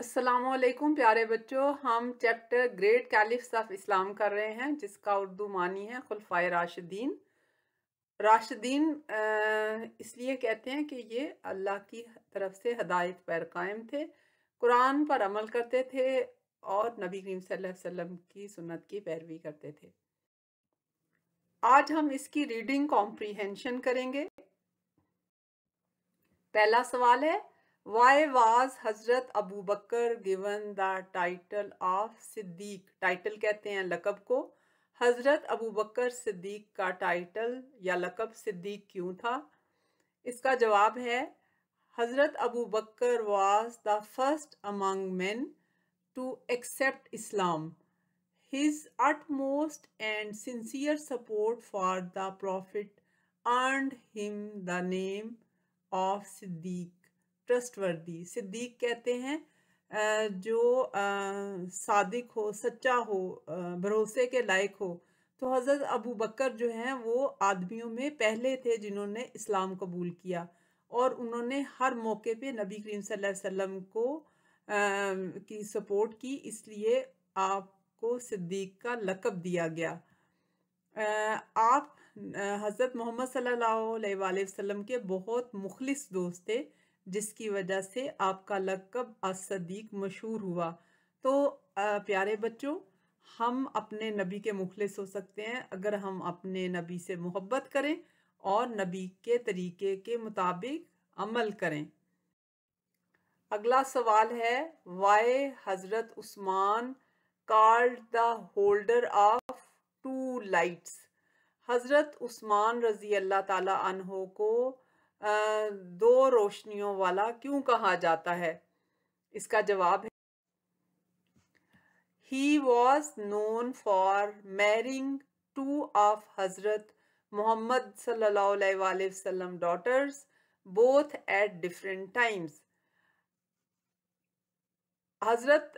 असलकुम प्यारे बच्चों हम chapter great caliphs of Islam कर रहे हैं जिसका उर्दू मानी है खुलफा राशिदीन राशिदीन इसलिए कहते हैं कि ये अल्लाह की तरफ से हदायत पर कायम थे कुरान पर अमल करते थे और नबी करीम वसल्लम की सुन्नत की पैरवी करते थे आज हम इसकी रीडिंग कॉम्प्रीहेंशन करेंगे पहला सवाल है Why was Hazrat Abu Bakr given the title of Siddiq? Title कहते हैं लकब को हजरत अबू बकर सिद्दीक का टाइटल या लकब सिद्दीक क्यों था इसका जवाब है Hazrat Abu Bakr was the first among men to accept Islam his utmost and sincere support for the prophet earned him the name of Siddiq trustworthy Siddiq कहते हैं जो सादिक हो सच्चा हो भरोसे के लायक हो तो हज़रत अबू बकर जो हैं वो आदमियों में पहले थे जिन्होंने इस्लाम कबूल किया और उन्होंने हर मौके पे नबी करीम सल्लल्लाहु अलैहि वसल्लम को आ, की सपोर्ट की इसलिए आपको सिद्दीक का लकब दिया गया आ, आप हज़रत मोहम्मद सल्लल्लाहु अलैहि वसल्लम के बहुत मुखलिस दोस्त थे जिसकी वजह से आपका लकब असदीक मशहूर हुआ तो प्यारे बच्चों हम अपने नबी के मुखलिस हो सकते हैं अगर हम अपने नबी से मोहब्बत करें और नबी के तरीके के मुताबिक अमल करें अगला सवाल है why Hazrat Usman called the holder of two lights Hazrat Usman रज़ी अल्लाह ताला अनहो को दो रोशनियों वाला क्यों कहा जाता है इसका जवाब है he was known for marrying two of Hazrat Mohammad सल्लाम daughters both at different times Hazrat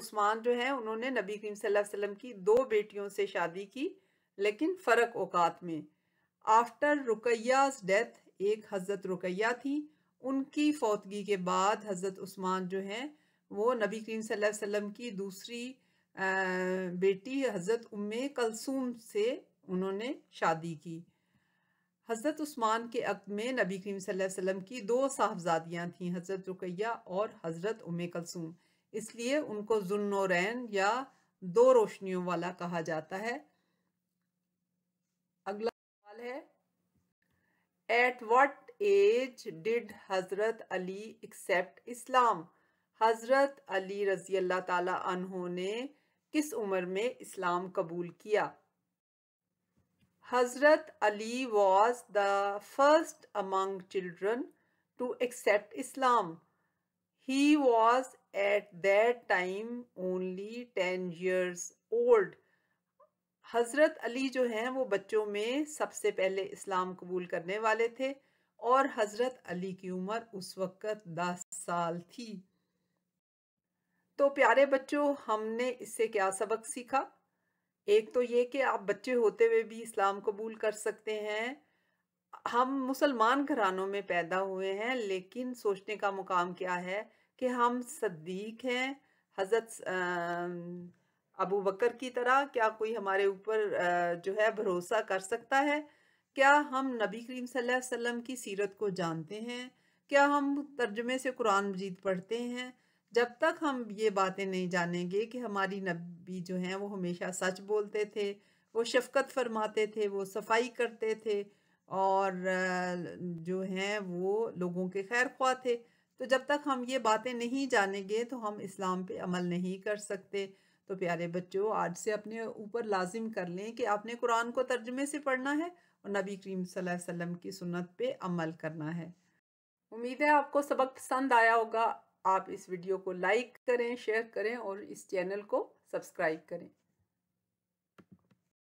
Usman जो है उन्होंने नबी करीम सल्लल्लाहु अलैहि वसल्लम की दो बेटियों से शादी की लेकिन फ़र्क औकात में आफ्टर रुकैयाज डेथ एक हज़रत रुकैया थी उनकी फौतगी के बाद हज़रत उस्मान जो हैं वो नबी करीम सल्लल्लाहु अलैहि वसल्लम की दूसरी आ, बेटी हज़रत उम कलसूम से उन्होंने शादी की हज़रत उस्मान के अक में नबी करीम सल्लल्लाहु अलैहि वसल्लम की दो साहबजादियाँ थीं हज़रत रुकैया और हज़रत उम कलसूम इसलिए उनको जुन्नोरैन या दो रोशनियों वाला कहा जाता है अगला सवाल है एट वट एज डिड हज़रत अली एक्सेप्ट इस्लाम हज़रत अली रज़ी अल्लाह तहों ने किस उम्र में इस्लाम कबूल किया Hazrat Ali was the first among children to accept Islam he was at that time only ten years old Hazrat Ali जो हैं वो बच्चों में सबसे पहले इस्लाम कबूल करने वाले थे और हज़रत अली की उम्र उस वक़्त दस साल थी तो प्यारे बच्चों हमने इससे क्या सबक सीखा एक तो ये कि आप बच्चे होते हुए भी इस्लाम कबूल कर सकते हैं हम मुसलमान घरानों में पैदा हुए हैं लेकिन सोचने का मुकाम क्या है कि हम सदीक हैं हज़रत अबू बकर की तरह क्या कोई हमारे ऊपर जो है भरोसा कर सकता है क्या हम नबी करीम सल्लल्लाहु अलैहि वसल्लम की सीरत को जानते हैं क्या हम तर्जमे से कुरान मजीद पढ़ते हैं जब तक हम ये बातें नहीं जानेंगे कि हमारी नबी जो हैं वो हमेशा सच बोलते थे वो शफकत फरमाते थे वो सफाई करते थे और जो हैं वो लोगों के खैर ख्वा थे तो जब तक हम ये बातें नहीं जानेंगे तो हम इस्लाम पे अमल नहीं कर सकते तो प्यारे बच्चों आज से अपने ऊपर लाजिम कर लें कि आपने कुरान को तर्जमे से पढ़ना है और नबी करीम वसल्लम की सुन्नत पे अमल करना है उम्मीद है आपको सबक पसंद आया होगा आप इस वीडियो को लाइक करें शेयर करें और इस चैनल को सब्सक्राइब करें